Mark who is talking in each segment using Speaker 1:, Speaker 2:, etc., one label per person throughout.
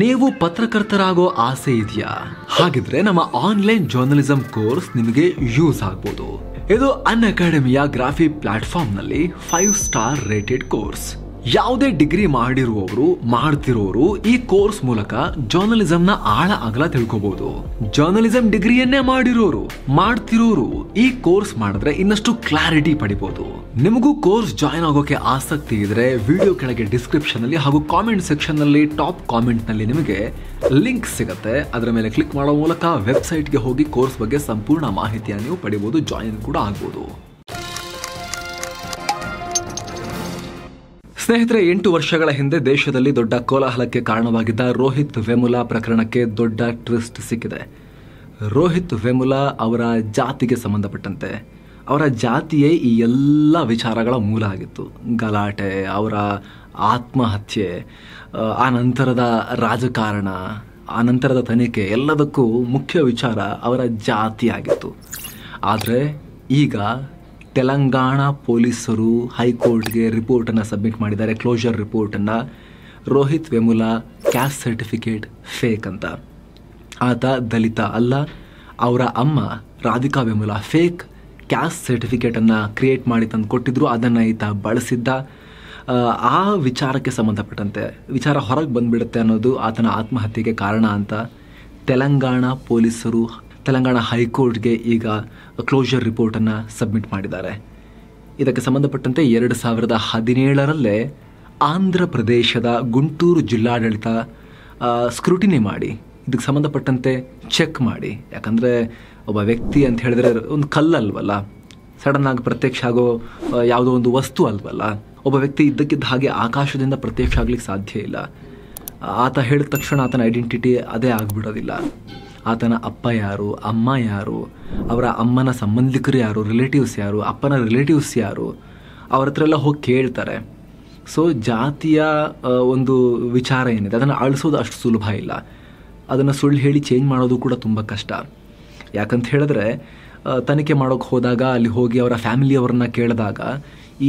Speaker 1: ನೀವು ಪತ್ರಕರ್ತರಾಗೋ ಆಸೆ ಇದೆಯಾ ಹಾಗಿದ್ರೆ ನಮ್ಮ ಆನ್ಲೈನ್ ಜರ್ನಲಿಸಂ ಕೋರ್ಸ್ ನಿಮಗೆ ಯೂಸ್ ಆಗ್ಬೋದು ಇದು ಅನ್ ಅಕಾಡೆಮಿಯ ಗ್ರಾಫಿ ಪ್ಲಾಟ್ಫಾರ್ಮ್ ನಲ್ಲಿ ಫೈವ್ ಸ್ಟಾರ್ ರೇಟೆಡ್ ಕೋರ್ಸ್ ಯಾವುದೇ ಡಿಗ್ರಿ ಮಾಡಿರುವವರು ಮಾಡ್ತಿರೋರು ಈ ಕೋರ್ಸ್ ಮೂಲಕ ಜರ್ನಲಿಸಂ ನ ಆಳ ಅಗಲ ತಿಳ್ಕೋಬಹುದು ಜರ್ನಲಿಸಂ ಡಿಗ್ರಿಯನ್ನೇ ಮಾಡಿರೋರು ಮಾಡ್ತಿರೋರು ಈ ಕೋರ್ಸ್ ಮಾಡಿದ್ರೆ ಇನ್ನಷ್ಟು ಕ್ಲಾರಿಟಿ ಪಡಿಬಹುದು ನಿಮಗೂ ಕೋರ್ಸ್ ಜಾಯಿನ್ ಆಗೋಕೆ ಆಸಕ್ತಿ ಇದ್ರೆ ವಿಡಿಯೋ ಕೆಳಗೆ ಡಿಸ್ಕ್ರಿಪ್ಷನ್ ಅಲ್ಲಿ ಹಾಗೂ ಕಾಮೆಂಟ್ ಸೆಕ್ಷನ್ ನಲ್ಲಿ ಟಾಪ್ ಕಾಮೆಂಟ್ ನಲ್ಲಿ ನಿಮಗೆ ಲಿಂಕ್ ಸಿಗುತ್ತೆ ಅದರ ಮೇಲೆ ಕ್ಲಿಕ್ ಮಾಡೋ ಮೂಲಕ ವೆಬ್ಸೈಟ್ಗೆ ಹೋಗಿ ಕೋರ್ಸ್ ಬಗ್ಗೆ ಸಂಪೂರ್ಣ ಮಾಹಿತಿಯನ್ನು ನೀವು ಪಡಿಬಹುದು ಜಾಯಿನ್ ಕೂಡ ಆಗ್ಬೋದು ಸ್ನೇಹಿತರೆ ಎಂಟು ವರ್ಷಗಳ ಹಿಂದೆ ದೇಶದಲ್ಲಿ ದೊಡ್ಡ ಕೋಲಾಹಲಕ್ಕೆ ಕಾರಣವಾಗಿದ್ದ ರೋಹಿತ್ ವೆಮುಲಾ ಪ್ರಕರಣಕ್ಕೆ ದೊಡ್ಡ ಟ್ವಿಸ್ಟ್ ಸಿಕ್ಕಿದೆ ರೋಹಿತ್ ವೆಮುಲಾ ಅವರ ಜಾತಿಗೆ ಸಂಬಂಧಪಟ್ಟಂತೆ ಅವರ ಜಾತಿಯೇ ಈ ಎಲ್ಲ ವಿಚಾರಗಳ ಮೂಲ ಆಗಿತ್ತು ಗಲಾಟೆ ಅವರ ಆತ್ಮಹತ್ಯೆ ಆ ನಂತರದ ರಾಜಕಾರಣ ಆ ನಂತರದ ತನಿಖೆ ಎಲ್ಲದಕ್ಕೂ ಮುಖ್ಯ ವಿಚಾರ ಅವರ ಜಾತಿಯಾಗಿತ್ತು ಆದರೆ ಈಗ ತೆಲಂಗಾಣ ಪೊಲೀಸರು ಹೈಕೋರ್ಟ್ಗೆ ರಿಪೋರ್ಟನ್ನು ಸಬ್ಮಿಟ್ ಮಾಡಿದ್ದಾರೆ ಕ್ಲೋಷರ್ ರಿಪೋರ್ಟನ್ನು Rohith Vemula caste certificate fake ಅಂತ ಆತ ದಲಿತ ಅಲ್ಲ ಅವರ ಅಮ್ಮ ರಾಧಿಕಾ ವೆಮುಲಾ ಫೇಕ್ ಕ್ಯಾಸ್ಟ್ ಸರ್ಟಿಫಿಕೇಟನ್ನು ಕ್ರಿಯೇಟ್ ಮಾಡಿ ತಂದು ಕೊಟ್ಟಿದ್ರು ಅದನ್ನು ಈತ ಬಳಸಿದ್ದ ಆ ವಿಚಾರಕ್ಕೆ ಸಂಬಂಧಪಟ್ಟಂತೆ ವಿಚಾರ ಹೊರಗೆ ಬಂದುಬಿಡುತ್ತೆ ಅನ್ನೋದು ಆತನ ಆತ್ಮಹತ್ಯೆಗೆ ಕಾರಣ ಅಂತ ತೆಲಂಗಾಣ ಪೊಲೀಸರು ತೆಲಂಗಾಣ ಹೈಕೋರ್ಟ್ಗೆ ಈಗ ಕ್ಲೋಷರ್ ರಿಪೋರ್ಟನ್ನು ಸಬ್ಮಿಟ್ ಮಾಡಿದ್ದಾರೆ ಇದಕ್ಕೆ ಸಂಬಂಧಪಟ್ಟಂತೆ ಎರಡು ಸಾವಿರದ ಹದಿನೇಳರಲ್ಲೇ ಆಂಧ್ರ ಪ್ರದೇಶದ ಗುಂಟೂರು ಜಿಲ್ಲಾಡಳಿತ ಸ್ಕ್ರೂಟಿನಿ ಮಾಡಿ ಇದಕ್ಕೆ ಸಂಬಂಧಪಟ್ಟಂತೆ ಚೆಕ್ ಮಾಡಿ ಯಾಕಂದರೆ ಒಬ್ಬ ವ್ಯಕ್ತಿ ಅಂತ ಹೇಳಿದ್ರೆ ಒಂದು ಕಲ್ಲಲ್ವಲ್ಲ ಆಗಿ ಪ್ರತ್ಯಕ್ಷ ಆಗೋ ಯಾವುದೋ ಒಂದು ವಸ್ತು ಅಲ್ವಲ್ಲ ಒಬ್ಬ ವ್ಯಕ್ತಿ ಇದ್ದಕ್ಕಿದ್ದ ಹಾಗೆ ಆಕಾಶದಿಂದ ಪ್ರತ್ಯಕ್ಷ ಆಗ್ಲಿಕ್ಕೆ ಸಾಧ್ಯ ಇಲ್ಲ ಆತ ಹೇಳಿದ ತಕ್ಷಣ ಆತನ ಐಡೆಂಟಿಟಿ ಅದೇ ಆಗಿಬಿಡೋದಿಲ್ಲ ಆತನ ಅಪ್ಪ ಯಾರು ಅಮ್ಮ ಯಾರು ಅವರ ಅಮ್ಮನ ಸಂಬಂಧಿಕರು ಯಾರು ರಿಲೇಟಿವ್ಸ್ ಯಾರು ಅಪ್ಪನ ರಿಲೇಟಿವ್ಸ್ ಯಾರು ಅವರ ಹತ್ರ ಎಲ್ಲ ಹೋಗಿ ಕೇಳ್ತಾರೆ ಸೊ ಜಾತಿಯ ಒಂದು ವಿಚಾರ ಏನಿದೆ ಅದನ್ನು ಅಳಿಸೋದು ಅಷ್ಟು ಸುಲಭ ಇಲ್ಲ ಅದನ್ನು ಸುಳ್ಳು ಹೇಳಿ ಚೇಂಜ್ ಮಾಡೋದು ಕೂಡ ತುಂಬ ಕಷ್ಟ ಯಾಕಂತ ಹೇಳಿದ್ರೆ ತನಿಖೆ ಮಾಡೋಕ್ಕೆ ಹೋದಾಗ ಅಲ್ಲಿ ಹೋಗಿ ಅವರ ಫ್ಯಾಮಿಲಿಯವ್ರನ್ನ ಕೇಳಿದಾಗ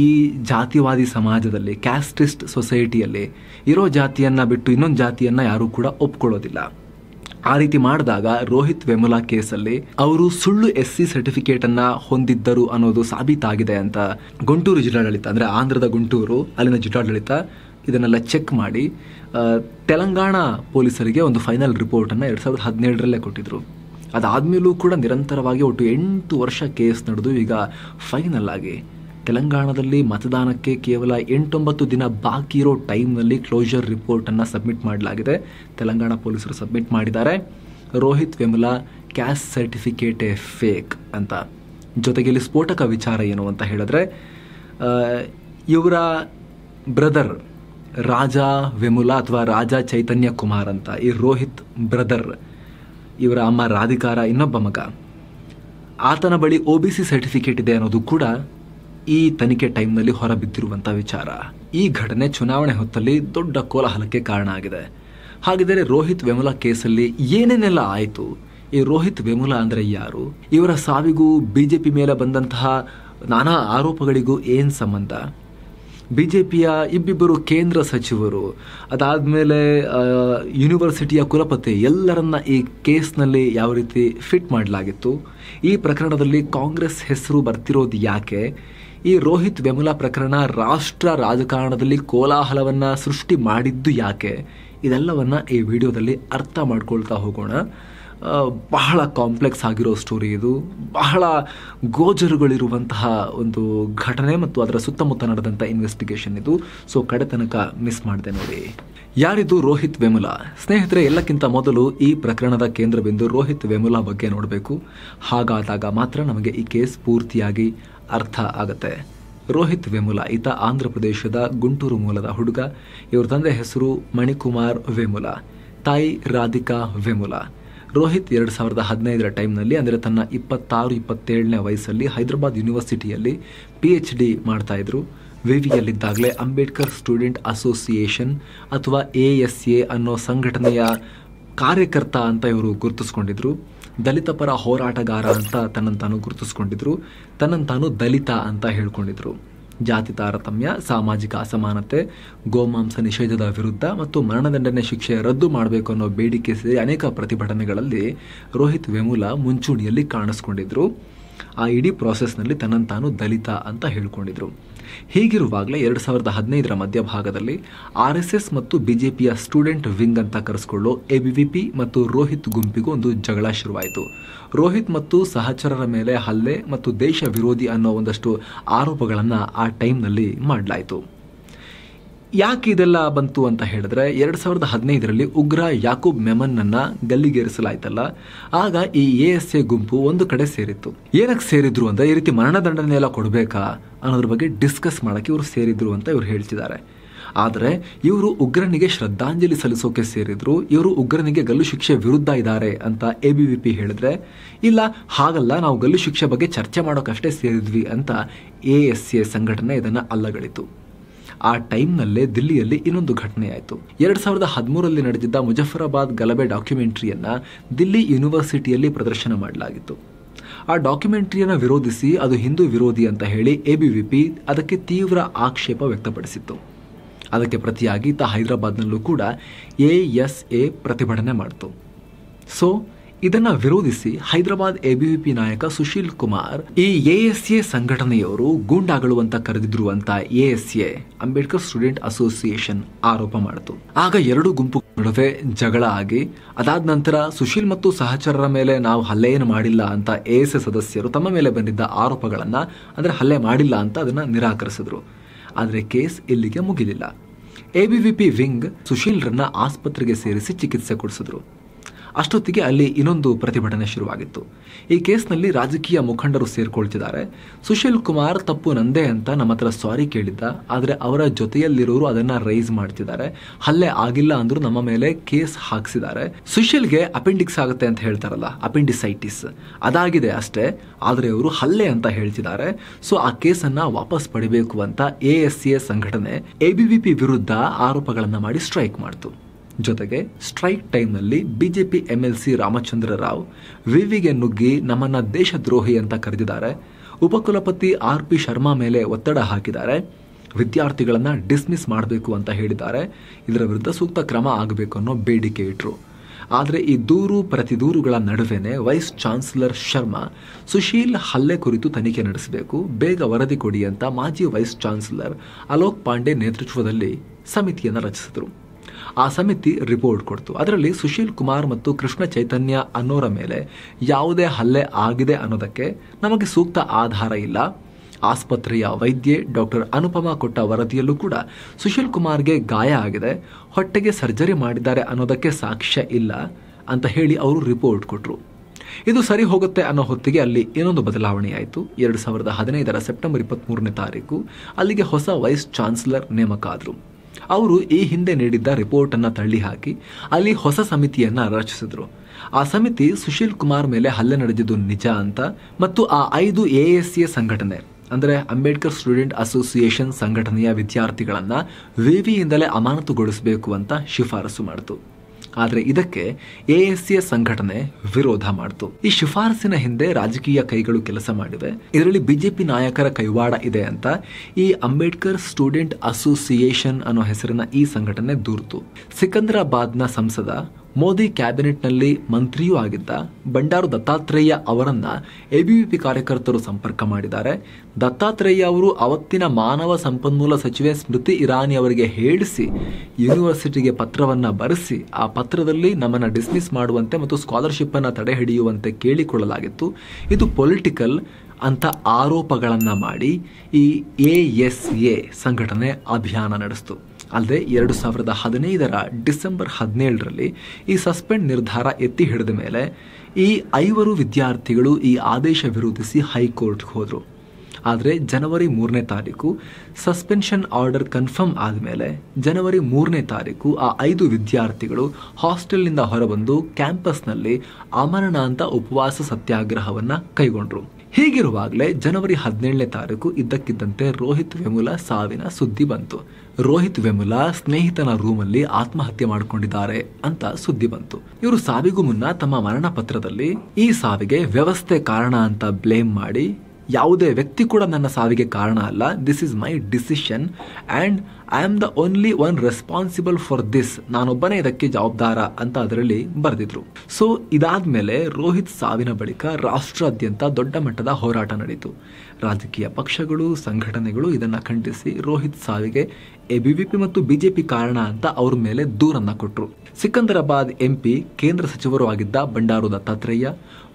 Speaker 1: ಈ ಜಾತಿವಾದಿ ಸಮಾಜದಲ್ಲಿ ಕ್ಯಾಸ್ಟಿಸ್ಟ್ ಸೊಸೈಟಿಯಲ್ಲಿ ಇರೋ ಜಾತಿಯನ್ನು ಬಿಟ್ಟು ಇನ್ನೊಂದು ಜಾತಿಯನ್ನು ಯಾರೂ ಕೂಡ ಒಪ್ಕೊಳ್ಳೋದಿಲ್ಲ ಆ ರೀತಿ ಮಾಡಿದಾಗ ರೋಹಿತ್ ವೆಮುಲಾ ಕೇಸಲ್ಲಿ ಅವರು ಸುಳ್ಳು ಎಸ್ ಸಿ ಸರ್ಟಿಫಿಕೇಟ್ ಅನ್ನ ಹೊಂದಿದ್ದರು ಅನ್ನೋದು ಸಾಬೀತಾಗಿದೆ ಅಂತ ಗುಂಟೂರು ಜಿಲ್ಲಾಡಳಿತ ಅಂದರೆ ಆಂಧ್ರದ ಗುಂಟೂರು ಅಲ್ಲಿನ ಜಿಲ್ಲಾಡಳಿತ ಇದನ್ನೆಲ್ಲ ಚೆಕ್ ಮಾಡಿ ತೆಲಂಗಾಣ ಪೊಲೀಸರಿಗೆ ಒಂದು ಫೈನಲ್ ರಿಪೋರ್ಟನ್ನು ಎರಡು ಸಾವಿರದ ಹದಿನೇಳರಲ್ಲೇ ಕೊಟ್ಟಿದ್ರು ಅದಾದಮೇಲೂ ಕೂಡ ನಿರಂತರವಾಗಿ ಒಟ್ಟು ಎಂಟು ವರ್ಷ ಕೇಸ್ ನಡೆದು ಈಗ ಫೈನಲ್ ಆಗಿ ತೆಲಂಗಾಣದಲ್ಲಿ ಮತದಾನಕ್ಕೆ ಕೇವಲ ಎಂಟೊಂಬತ್ತು ದಿನ ಬಾಕಿ ಇರೋ ಟೈಮ್ನಲ್ಲಿ ರಿಪೋರ್ಟ್ ರಿಪೋರ್ಟನ್ನು ಸಬ್ಮಿಟ್ ಮಾಡಲಾಗಿದೆ ತೆಲಂಗಾಣ ಪೊಲೀಸರು ಸಬ್ಮಿಟ್ ಮಾಡಿದ್ದಾರೆ Rohith Vemula caste certificate fake ಅಂತ ಜೊತೆಗೆ ಇಲ್ಲಿ ಸ್ಫೋಟಕ ವಿಚಾರ ಏನು ಅಂತ ಹೇಳಿದ್ರೆ ಇವರ ಬ್ರದರ್ ರಾಜ ವೆಮುಲ ಅಥವಾ ರಾಜ ಚೈತನ್ಯ ಕುಮಾರ್ ಅಂತ ಈ ರೋಹಿತ್ ಬ್ರದರ್ ಇವರ ಅಮ್ಮ ರಾಧಿಕಾರ ಇನ್ನೊಬ್ಬ ಮಗ ಆತನ ಬಳಿ ಒ ಬಿ ಸಿ ಸರ್ಟಿಫಿಕೇಟ್ ಇದೆ ಅನ್ನೋದು ಕೂಡ ಈ ತನಿಖೆ ಟೈಮ್ನಲ್ಲಿ ಹೊರಬಿದ್ದಿರುವಂತಹ ವಿಚಾರ ಈ ಘಟನೆ ಚುನಾವಣೆ ಹೊತ್ತಲ್ಲಿ ದೊಡ್ಡ ಕೋಲಾಹಲಕ್ಕೆ ಕಾರಣ ಆಗಿದೆ ಹಾಗಿದ್ದರೆ ರೋಹಿತ್ ವೆಮುಲಾ ಕೇಸಲ್ಲಿ ಏನೇನೆಲ್ಲ ಆಯಿತು ಈ ರೋಹಿತ್ ವೆಮುಲಾ ಅಂದರೆ ಯಾರು ಇವರ ಸಾವಿಗೂ ಬಿಜೆಪಿ ಮೇಲೆ ಬಂದಂತಹ ನಾನಾ ಆರೋಪಗಳಿಗೂ ಏನು ಸಂಬಂಧ ಬಿ ಜೆ ಪಿಯ ಇಬ್ಬಿಬ್ಬರು ಕೇಂದ್ರ ಸಚಿವರು ಅದಾದ್ಮೇಲೆ ಯೂನಿವರ್ಸಿಟಿಯ ಕುಲಪತಿ ಎಲ್ಲರನ್ನ ಈ ಕೇಸ್ನಲ್ಲಿ ಯಾವ ರೀತಿ ಫಿಟ್ ಮಾಡಲಾಗಿತ್ತು ಈ ಪ್ರಕರಣದಲ್ಲಿ ಕಾಂಗ್ರೆಸ್ ಹೆಸರು ಬರ್ತಿರೋದು ಯಾಕೆ ಈ ರೋಹಿತ್ ವೆಮುಲಾ ಪ್ರಕರಣ ರಾಷ್ಟ್ರ ರಾಜಕಾರಣದಲ್ಲಿ ಕೋಲಾಹಲವನ್ನು ಸೃಷ್ಟಿ ಮಾಡಿದ್ದು ಯಾಕೆ ಇದೆಲ್ಲವನ್ನು ಈ ವಿಡಿಯೋದಲ್ಲಿ ಅರ್ಥ ಮಾಡ್ಕೊಳ್ತಾ ಹೋಗೋಣ ಬಹಳ ಕಾಂಪ್ಲೆಕ್ಸ್ ಆಗಿರೋ ಸ್ಟೋರಿ ಇದು ಬಹಳ ಗೋಜರುಗಳಿರುವಂತಹ ಒಂದು ಘಟನೆ ಮತ್ತು ಅದರ ಸುತ್ತಮುತ್ತ ನಡೆದಂಥ ಇನ್ವೆಸ್ಟಿಗೇಷನ್ ಇದು ಸೊ ಕಡೆ ತನಕ ಮಿಸ್ ಮಾಡಿದೆ ನೋಡಿ ಯಾರಿದು ರೋಹಿತ್ ವೆಮುಲಾ ಸ್ನೇಹಿತರೆ ಎಲ್ಲಕ್ಕಿಂತ ಮೊದಲು ಈ ಪ್ರಕರಣದ ಕೇಂದ್ರಬಿಂದು ರೋಹಿತ್ ವೆಮುಲಾ ಬಗ್ಗೆ ನೋಡಬೇಕು ಹಾಗಾದಾಗ ಮಾತ್ರ ನಮಗೆ ಈ ಕೇಸ್ ಪೂರ್ತಿಯಾಗಿ ಅರ್ಥ ಆಗುತ್ತೆ ರೋಹಿತ್ ವೇಮುಲ ಈತ ಆಂಧ್ರ ಪ್ರದೇಶದ ಗುಂಟೂರು ಮೂಲದ ಹುಡುಗ ಇವರ ತಂದೆ ಹೆಸರು ಮಣಿಕುಮಾರ್ ವೇಮುಲ ತಾಯಿ ರಾಧಿಕಾ ವೇಮುಲಾ ರೋಹಿತ್ ಎರಡು ಸಾವಿರದ ಹದಿನೈದರ ಟೈಮ್ನಲ್ಲಿ ಅಂದರೆ ತನ್ನ ಇಪ್ಪತ್ತಾರು ಇಪ್ಪತ್ತೇಳನೇ ವಯಸ್ಸಲ್ಲಿ ಹೈದರಾಬಾದ್ ಯೂನಿವರ್ಸಿಟಿಯಲ್ಲಿ ಪಿ ಎಚ್ ಡಿ ಮಾಡ್ತಾಯಿದ್ರು ವಿ ವಿಯಲ್ಲಿದ್ದಾಗಲೇ ಅಂಬೇಡ್ಕರ್ ಸ್ಟೂಡೆಂಟ್ ಅಸೋಸಿಯೇಷನ್ ಅಥವಾ ಎ ಎಸ್ ಎ ಅನ್ನೋ ಸಂಘಟನೆಯ ಕಾರ್ಯಕರ್ತ ಅಂತ ಇವರು ಗುರುತಿಸ್ಕೊಂಡಿದ್ರು ದಲಿತ ಪರ ಹೋರಾಟಗಾರ ಅಂತ ತನ್ನ ತಾನು ಗುರುತಿಸ್ಕೊಂಡಿದ್ರು ತನ್ನ ತಾನು ದಲಿತ ಅಂತ ಹೇಳ್ಕೊಂಡಿದ್ರು ಜಾತಿ ತಾರತಮ್ಯ ಸಾಮಾಜಿಕ ಅಸಮಾನತೆ ಗೋಮಾಂಸ ನಿಷೇಧದ ವಿರುದ್ಧ ಮತ್ತು ಮರಣದಂಡನೆ ಶಿಕ್ಷೆ ರದ್ದು ಮಾಡಬೇಕು ಅನ್ನೋ ಬೇಡಿಕೆ ಸೇರಿ ಅನೇಕ ಪ್ರತಿಭಟನೆಗಳಲ್ಲಿ ರೋಹಿತ್ ವೆಮುಲಾ ಮುಂಚೂಣಿಯಲ್ಲಿ ಕಾಣಿಸ್ಕೊಂಡಿದ್ರು ಆ ಇಡೀ ಪ್ರಾಸೆಸ್ನಲ್ಲಿ ತನ್ನನ್ನು ತಾನು ದಲಿತ ಅಂತ ಹೇಳಿಕೊಂಡಿದ್ರು ಹೀಗಿರುವಾಗಲೇ ಎರಡು ಸಾವಿರದ ಹದಿನೈದರ ಮಧ್ಯಭಾಗದಲ್ಲಿ ಆರ್ ಎಸ್ ಎಸ್ ಮತ್ತು ಬಿ ಜೆ ಪಿಯ ಸ್ಟೂಡೆಂಟ್ ವಿಂಗ್ ಅಂತ ಕರೆಸ್ಕೊಳ್ಳೋ ಎ ಬಿ ವಿ ಪಿ ಮತ್ತು ರೋಹಿತ್ ಗುಂಪಿಗೂ ಒಂದು ಜಗಳ ಶುರುವಾಯಿತು ರೋಹಿತ್ ಮತ್ತು ಸಹಚರರ ಮೇಲೆ ಹಲ್ಲೆ ಮತ್ತು ದೇಶ ವಿರೋಧಿ ಅನ್ನೋ ಒಂದಷ್ಟು ಆರೋಪಗಳನ್ನು ಆ ಟೈಮ್ನಲ್ಲಿ ಮಾಡಲಾಯಿತು ಯಾಕೆ ಇದೆಲ್ಲ ಬಂತು ಅಂತ ಹೇಳಿದ್ರೆ ಎರಡು ಸಾವಿರದ ಹದಿನೈದರಲ್ಲಿ ಉಗ್ರ ಯಾಕೂಬ್ ಮೆಮನ್ನನ್ನು ಗಲ್ಲಿಗೇರಿಸಲಾಯ್ತಲ್ಲ ಆಗ ಈ ಎ ಎಸ್ ಎ ಗುಂಪು ಒಂದು ಕಡೆ ಸೇರಿತ್ತು ಏನಕ್ಕೆ ಸೇರಿದ್ರು ಅಂದ್ರೆ ಈ ರೀತಿ ಮರಣದಂಡನೆ ಎಲ್ಲ ಕೊಡಬೇಕಾ ಅನ್ನೋದ್ರ ಬಗ್ಗೆ ಡಿಸ್ಕಸ್ ಮಾಡೋಕೆ ಇವರು ಸೇರಿದ್ರು ಅಂತ ಇವರು ಹೇಳ್ತಿದ್ದಾರೆ ಆದರೆ ಇವರು ಉಗ್ರನಿಗೆ ಶ್ರದ್ಧಾಂಜಲಿ ಸಲ್ಲಿಸೋಕೆ ಸೇರಿದ್ರು ಇವರು ಉಗ್ರನಿಗೆ ಗಲ್ಲು ಶಿಕ್ಷೆ ವಿರುದ್ಧ ಇದ್ದಾರೆ ಅಂತ ಎ ಬಿ ವಿ ಪಿ ಹೇಳಿದ್ರೆ ಇಲ್ಲ ಹಾಗಲ್ಲ ನಾವು ಗಲ್ಲು ಶಿಕ್ಷೆ ಬಗ್ಗೆ ಚರ್ಚೆ ಮಾಡೋಕ್ಕಷ್ಟೇ ಸೇರಿದ್ವಿ ಅಂತ ಎ ಎಸ್ ಎ ಸಂಘಟನೆ ಇದನ್ನು ಅಲ್ಲಗಳಿತು ಆ ಟೈಮ್ನಲ್ಲೇ ದಿಲ್ಲಿಯಲ್ಲಿ ಇನ್ನೊಂದು ಘಟನೆ ಆಯಿತು ಎರಡು ಸಾವಿರದ ಹದಿಮೂರಲ್ಲಿ ನಡೆದಿದ್ದ ಮುಜಫರಾಬಾದ್ ಗಲಭೆ ಡಾಕ್ಯುಮೆಂಟ್ರಿಯನ್ನು ದಿಲ್ಲಿ ಯೂನಿವರ್ಸಿಟಿಯಲ್ಲಿ ಪ್ರದರ್ಶನ ಮಾಡಲಾಗಿತ್ತು ಆ ಡಾಕ್ಯುಮೆಂಟ್ರಿಯನ್ನು ವಿರೋಧಿಸಿ ಅದು ಹಿಂದೂ ವಿರೋಧಿ ಅಂತ ಹೇಳಿ ಎ ಬಿ ವಿ ಪಿ ಅದಕ್ಕೆ ತೀವ್ರ ಆಕ್ಷೇಪ ವ್ಯಕ್ತಪಡಿಸಿತ್ತು ಅದಕ್ಕೆ ಪ್ರತಿಯಾಗಿ ತ ಹೈದರಾಬಾದ್ನಲ್ಲೂ ಕೂಡ ಎ ಎಸ್ ಎ ಪ್ರತಿಭಟನೆ ಮಾಡಿತು ಸೊ ಇದನ್ನ ವಿರೋಧಿಸಿ ಹೈದರಾಬಾದ್ ಎಬಿವಿಪಿ ನಾಯಕ ಸುಶೀಲ್ ಕುಮಾರ್ ಈ ಎ ಸಂಘಟನೆಯವರು ಗೂಂಡಾಗಳು ಅಂತ ಕರೆದಿದ್ರು ಅಂತ ಎ ಅಂಬೇಡ್ಕರ್ ಸ್ಟೂಡೆಂಟ್ ಅಸೋಸಿಯೇಷನ್ ಆರೋಪ ಮಾಡಿತು ಆಗ ಎರಡು ಗುಂಪು ನಡುವೆ ಜಗಳ ಆಗಿ ಅದಾದ ನಂತರ ಸುಶೀಲ್ ಮತ್ತು ಸಹಚರರ ಮೇಲೆ ನಾವು ಹಲ್ಲೆಯನ್ನು ಮಾಡಿಲ್ಲ ಅಂತ ಎಎಸ್ಎ ಸದಸ್ಯರು ತಮ್ಮ ಮೇಲೆ ಬಂದಿದ್ದ ಆರೋಪಗಳನ್ನ ಅಂದ್ರೆ ಹಲ್ಲೆ ಮಾಡಿಲ್ಲ ಅಂತ ಅದನ್ನ ನಿರಾಕರಿಸಿದ್ರು ಆದರೆ ಕೇಸ್ ಇಲ್ಲಿಗೆ ಮುಗಿದಿಲ್ಲ ಎಬಿವಿಪಿ ವಿಂಗ್ ಸುಶೀಲ್ರನ್ನ ಆಸ್ಪತ್ರೆಗೆ ಸೇರಿಸಿ ಚಿಕಿತ್ಸೆ ಕೊಡಿಸಿದ್ರು ಅಷ್ಟೊತ್ತಿಗೆ ಅಲ್ಲಿ ಇನ್ನೊಂದು ಪ್ರತಿಭಟನೆ ಶುರುವಾಗಿತ್ತು ಈ ಕೇಸ್ನಲ್ಲಿ ರಾಜಕೀಯ ಮುಖಂಡರು ಸೇರ್ಕೊಳ್ತಿದ್ದಾರೆ ಸುಶೀಲ್ ಕುಮಾರ್ ತಪ್ಪು ನಂದೇ ಅಂತ ನಮ್ಮ ಹತ್ರ ಸಾರಿ ಕೇಳಿದ್ದ ಆದರೆ ಅವರ ಜೊತೆಯಲ್ಲಿರೋರು ಅದನ್ನು ರೈಸ್ ಮಾಡ್ತಿದ್ದಾರೆ ಹಲ್ಲೆ ಆಗಿಲ್ಲ ಅಂದರೂ ನಮ್ಮ ಮೇಲೆ ಕೇಸ್ ಹಾಕ್ಸಿದ್ದಾರೆ ಸುಶೀಲ್ಗೆ ಅಪೆಂಡಿಕ್ಸ್ ಆಗುತ್ತೆ ಅಂತ ಹೇಳ್ತಾರಲ್ಲ ಅಪೆಂಡಿಸೈಟಿಸ್ ಅದಾಗಿದೆ ಅಷ್ಟೇ ಆದರೆ ಅವರು ಹಲ್ಲೆ ಅಂತ ಹೇಳ್ತಿದ್ದಾರೆ ಸೊ ಆ ಕೇಸನ್ನು ವಾಪಸ್ ಪಡಿಬೇಕು ಅಂತ ಎ ಎಸ್ ಎ ಸಂಘಟನೆ ಎಬಿವಿಪಿ ವಿರುದ್ಧ ಆರೋಪಗಳನ್ನು ಮಾಡಿ ಸ್ಟ್ರೈಕ್ ಮಾಡ್ತು ಜೊತೆಗೆ ಸ್ಟ್ರೈಕ್ ಟೈಮ್ನಲ್ಲಿ BJP MLC L C Ramachandra Rao ವಿವಿಗೆ ನುಗ್ಗಿ ನಮ್ಮನ್ನು ದೇಶದ್ರೋಹಿ ಅಂತ ಕರೆದಿದ್ದಾರೆ ಉಪಕುಲಪತಿ ಆರ್ ಪಿ ಶರ್ಮಾ ಮೇಲೆ ಒತ್ತಡ ಹಾಕಿದ್ದಾರೆ ವಿದ್ಯಾರ್ಥಿಗಳನ್ನು ಡಿಸ್ಮಿಸ್ ಮಾಡಬೇಕು ಅಂತ ಹೇಳಿದ್ದಾರೆ ಇದರ ವಿರುದ್ಧ ಸೂಕ್ತ ಕ್ರಮ ಆಗಬೇಕು ಅನ್ನೋ ಬೇಡಿಕೆ ಇಟ್ಟರು ಆದರೆ ಈ ದೂರು ಪ್ರತಿ ದೂರುಗಳ ನಡುವೆನೆ ವೈಸ್ ಚಾನ್ಸಲರ್ ಶರ್ಮಾ ಸುಶೀಲ್ ಹಲ್ಲೆ ಕುರಿತು ತನಿಖೆ ನಡೆಸಬೇಕು ಬೇಗ ವರದಿ ಕೊಡಿ ಅಂತ ಮಾಜಿ ವೈಸ್ ಚಾನ್ಸಲರ್ ಅಲೋಕ್ ಪಾಂಡೆ ನೇತೃತ್ವದಲ್ಲಿ ಸಮಿತಿಯನ್ನು ರಚಿಸಿದರು ಆ ಸಮಿತಿ ರಿಪೋರ್ಟ್ ಕೊಡ್ತು ಅದರಲ್ಲಿ ಸುಶೀಲ್ ಕುಮಾರ್ ಮತ್ತು ಕೃಷ್ಣ ಚೈತನ್ಯ ಅನ್ನೋರ ಮೇಲೆ ಯಾವುದೇ ಹಲ್ಲೆ ಆಗಿದೆ ಅನ್ನೋದಕ್ಕೆ ನಮಗೆ ಸೂಕ್ತ ಆಧಾರ ಇಲ್ಲ ಆಸ್ಪತ್ರೆಯ ವೈದ್ಯೆ ಡಾಕ್ಟರ್ ಅನುಪಮ ಕೊಟ್ಟ ವರದಿಯಲ್ಲೂ ಕೂಡ ಸುಶೀಲ್ ಕುಮಾರ್ಗೆ ಗಾಯ ಆಗಿದೆ ಹೊಟ್ಟೆಗೆ ಸರ್ಜರಿ ಮಾಡಿದ್ದಾರೆ ಅನ್ನೋದಕ್ಕೆ ಸಾಕ್ಷ್ಯ ಇಲ್ಲ ಅಂತ ಹೇಳಿ ಅವರು ರಿಪೋರ್ಟ್ ಕೊಟ್ಟರು ಇದು ಸರಿ ಹೋಗುತ್ತೆ ಅನ್ನೋ ಹೊತ್ತಿಗೆ ಅಲ್ಲಿ ಇನ್ನೊಂದು ಬದಲಾವಣೆಯಾಯಿತು ಎರಡು ಸಾವಿರದ ಹದಿನೈದರ ಸೆಪ್ಟೆಂಬರ್ ಇಪ್ಪತ್ತ್ಮೂರನೇ ತಾರೀಕು ಅಲ್ಲಿಗೆ ಹೊಸ ವೈಸ್ ಚಾನ್ಸಲರ್ ನೇಮಕ ಆದರು ಅವರು ಈ ಹಿಂದೆ ನೀಡಿದ್ದ ರಿಪೋರ್ಟ್ ರಿಪೋರ್ಟನ್ನು ತಳ್ಳಿಹಾಕಿ ಅಲ್ಲಿ ಹೊಸ ಸಮಿತಿಯನ್ನ ರಚಿಸಿದ್ರು ಆ ಸಮಿತಿ ಸುಶೀಲ್ ಕುಮಾರ್ ಮೇಲೆ ಹಲ್ಲೆ ನಡೆದಿದ್ದು ನಿಜ ಅಂತ ಮತ್ತು ಆ ಐದು ಎ ಎಸ್ ಎ ಸಂಘಟನೆ ಅಂದರೆ ಅಂಬೇಡ್ಕರ್ ಸ್ಟೂಡೆಂಟ್ ಅಸೋಸಿಯೇಷನ್ ಸಂಘಟನೆಯ ವಿದ್ಯಾರ್ಥಿಗಳನ್ನು ವಿವಿಯಿಂದಲೇ ಅಮಾನತುಗೊಳಿಸಬೇಕು ಅಂತ ಶಿಫಾರಸು ಮಾಡಿತು ಆದರೆ ಇದಕ್ಕೆ ಎಎಸ್ಸಿಯ ಸಂಘಟನೆ ವಿರೋಧ ಮಾಡಿತು ಈ ಶಿಫಾರಸಿನ ಹಿಂದೆ ರಾಜಕೀಯ ಕೈಗಳು ಕೆಲಸ ಮಾಡಿವೆ ಇದರಲ್ಲಿ ಬಿಜೆಪಿ ನಾಯಕರ ಕೈವಾಡ ಇದೆ ಅಂತ ಈ ಅಂಬೇಡ್ಕರ್ ಸ್ಟೂಡೆಂಟ್ ಅಸೋಸಿಯೇಷನ್ ಅನ್ನೋ ಹೆಸರಿನ ಈ ಸಂಘಟನೆ ದೂರ್ತು ಸಿಕಂದ್ರಾಬಾದ್ನ ಸಂಸದ ಮೋದಿ ಕ್ಯಾಬಿನೆಟ್ನಲ್ಲಿ ಮಂತ್ರಿಯೂ ಆಗಿದ್ದ ಬಂಡಾರು ದತ್ತಾತ್ರೇಯ ಅವರನ್ನ ಎಬಿವಿಪಿ ಕಾರ್ಯಕರ್ತರು ಸಂಪರ್ಕ ಮಾಡಿದ್ದಾರೆ ದತ್ತಾತ್ರೇಯ ಅವರು ಅವತ್ತಿನ ಮಾನವ ಸಂಪನ್ಮೂಲ ಸಚಿವೆ ಸ್ಮೃತಿ ಇರಾನಿ ಅವರಿಗೆ ಹೇಳಿಸಿ ಯೂನಿವರ್ಸಿಟಿಗೆ ಪತ್ರವನ್ನು ಬರೆಸಿ ಆ ಪತ್ರದಲ್ಲಿ ನಮ್ಮನ್ನು ಡಿಸ್ಮಿಸ್ ಮಾಡುವಂತೆ ಮತ್ತು ಸ್ಕಾಲರ್ಶಿಪ್ ಅನ್ನು ತಡೆ ಹಿಡಿಯುವಂತೆ ಕೇಳಿಕೊಳ್ಳಲಾಗಿತ್ತು ಇದು ಪೊಲಿಟಿಕಲ್ ಅಂತ ಆರೋಪಗಳನ್ನು ಮಾಡಿ ಈ ಎ ಎಸ್ ಎ ಸಂಘಟನೆ ಅಭಿಯಾನ ನಡೆಸಿತು ಅಲ್ಲದೆ ಎರಡು ಸಾವಿರದ ಹದಿನೈದರ ಡಿಸೆಂಬರ್ ಹದಿನೇಳರಲ್ಲಿ ಈ ಸಸ್ಪೆಂಡ್ ನಿರ್ಧಾರ ಎತ್ತಿ ಹಿಡಿದ ಮೇಲೆ ಈ ಐವರು ವಿದ್ಯಾರ್ಥಿಗಳು ಈ ಆದೇಶ ವಿರೋಧಿಸಿ ಹೈಕೋರ್ಟ್ಗೆ ಹೋದರು ಆದರೆ ಜನವರಿ ಮೂರನೇ ತಾರೀಕು ಸಸ್ಪೆನ್ಷನ್ ಆರ್ಡರ್ ಕನ್ಫರ್ಮ್ ಆದ ಮೇಲೆ ಜನವರಿ ಮೂರನೇ ತಾರೀಕು ಆ ಐದು ವಿದ್ಯಾರ್ಥಿಗಳು ಹಾಸ್ಟೆಲ್ನಿಂದ ಹೊರಬಂದು ಕ್ಯಾಂಪಸ್ನಲ್ಲಿ ಅಮರಣಾಂತ ಉಪವಾಸ ಸತ್ಯಾಗ್ರಹವನ್ನು ಕೈಗೊಂಡರು ಹೀಗಿರುವಾಗಲೇ ಜನವರಿ ಹದಿನೇಳನೇ ತಾರೀಕು ಇದ್ದಕ್ಕಿದ್ದಂತೆ ರೋಹಿತ್ ವೆಮುಲಾ ಸಾವಿನ ಸುದ್ದಿ ಬಂತು ರೋಹಿತ್ ವೆಮುಲಾ ಸ್ನೇಹಿತನ ರೂಮಲ್ಲಿ ಆತ್ಮಹತ್ಯೆ ಮಾಡಿಕೊಂಡಿದ್ದಾರೆ ಅಂತ ಸುದ್ದಿ ಬಂತು ಇವರು ಸಾವಿಗೂ ಮುನ್ನ ತಮ್ಮ ಮರಣ ಪತ್ರದಲ್ಲಿ ಈ ಸಾವಿಗೆ ವ್ಯವಸ್ಥೆ ಕಾರಣ ಅಂತ ಬ್ಲೇಮ್ ಮಾಡಿ ಯಾವುದೇ ವ್ಯಕ್ತಿ ಕೂಡ ನನ್ನ ಸಾವಿಗೆ ಕಾರಣ ಅಲ್ಲ this is my decision and I am the only one responsible for this ನಾನೊಬ್ಬನೇ ಇದಕ್ಕೆ ಜವಾಬ್ದಾರ ಅಂತ ಅದರಲ್ಲಿ ಬರೆದಿದ್ರು ಸೊ ಇದಾದ್ಮೇಲೆ ರೋಹಿತ್ ಸಾವಿನ ಬಳಿಕ ರಾಷ್ಟ್ರಾದ್ಯಂತ ದೊಡ್ಡ ಮಟ್ಟದ ಹೋರಾಟ ನಡೆಯಿತು ರಾಜಕೀಯ ಪಕ್ಷಗಳು ಸಂಘಟನೆಗಳು ಇದನ್ನು ಖಂಡಿಸಿ ರೋಹಿತ್ ಸಾವಿಗೆ ಎಬಿವಿಪಿ ಮತ್ತು ಬಿಜೆಪಿ ಕಾರಣ ಅಂತ ಅವ್ರ ಮೇಲೆ ದೂರನ್ನ ಕೊಟ್ಟರು ಸಿಕಂದರಾಬಾದ್ ಎಂಪಿ ಕೇಂದ್ರ ಸಚಿವರು ಆಗಿದ್ದ ಬಂಡಾರು ದತ್ತಾತ್ರೇಯ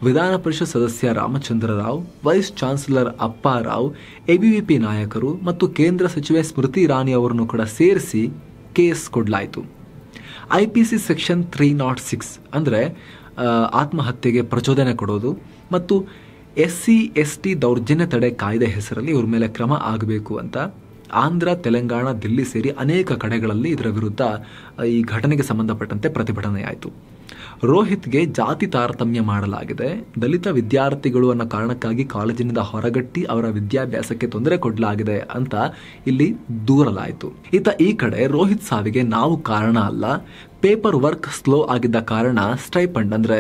Speaker 1: ವಿಧಾನ ಪರಿಷತ್ ಸದಸ್ಯ Ramachandra Rao vice chancellor Apparao Rao ABVP ನಾಯಕರು ಮತ್ತು ಕೇಂದ್ರ ಸಚಿವೆ ಸ್ಮೃತಿ ಇರಾನಿ ಅವರನ್ನು ಕೂಡ ಸೇರಿಸಿ ಕೇಸ್ ಕೊಡಲಾಯಿತು I P C section three nought six ಅಂದರೆ ಆತ್ಮಹತ್ಯೆಗೆ ಪ್ರಚೋದನೆ ಕೊಡೋದು ಮತ್ತು ಎಸ್ ಸಿ ಎಸ್ ಟಿ ದೌರ್ಜನ್ಯ ತಡೆ ಕಾಯ್ದೆ ಹೆಸರಲ್ಲಿ ಇವ್ರ ಮೇಲೆ ಕ್ರಮ ಆಗಬೇಕು ಅಂತ ಆಂಧ್ರ ತೆಲಂಗಾಣ ದಿಲ್ಲಿ ಸೇರಿ ಅನೇಕ ಕಡೆಗಳಲ್ಲಿ ಇದರ ವಿರುದ್ಧ ಈ ಘಟನೆಗೆ ಸಂಬಂಧಪಟ್ಟಂತೆ ಪ್ರತಿಭಟನೆ ಆಯಿತು ರೋಹಿತ್ಗೆ ಜಾತಿ ತಾರತಮ್ಯ ಮಾಡಲಾಗಿದೆ ದಲಿತ ವಿದ್ಯಾರ್ಥಿಗಳು ಅನ್ನೋ ಕಾರಣಕ್ಕಾಗಿ ಕಾಲೇಜಿನಿಂದ ಹೊರಗಟ್ಟಿ ಅವರ ವಿದ್ಯಾಭ್ಯಾಸಕ್ಕೆ ತೊಂದರೆ ಕೊಡಲಾಗಿದೆ ಅಂತ ಇಲ್ಲಿ ದೂರಲಾಯಿತು ಈತ ಈ ಕಡೆ ರೋಹಿತ್ ಸಾವಿಗೆ ನಾವು ಕಾರಣ ಅಲ್ಲ ಪೇಪರ್ ವರ್ಕ್ ಸ್ಲೋ ಆಗಿದ್ದ ಕಾರಣ ಸ್ಟೈಪಂಡ್ ಅಂದರೆ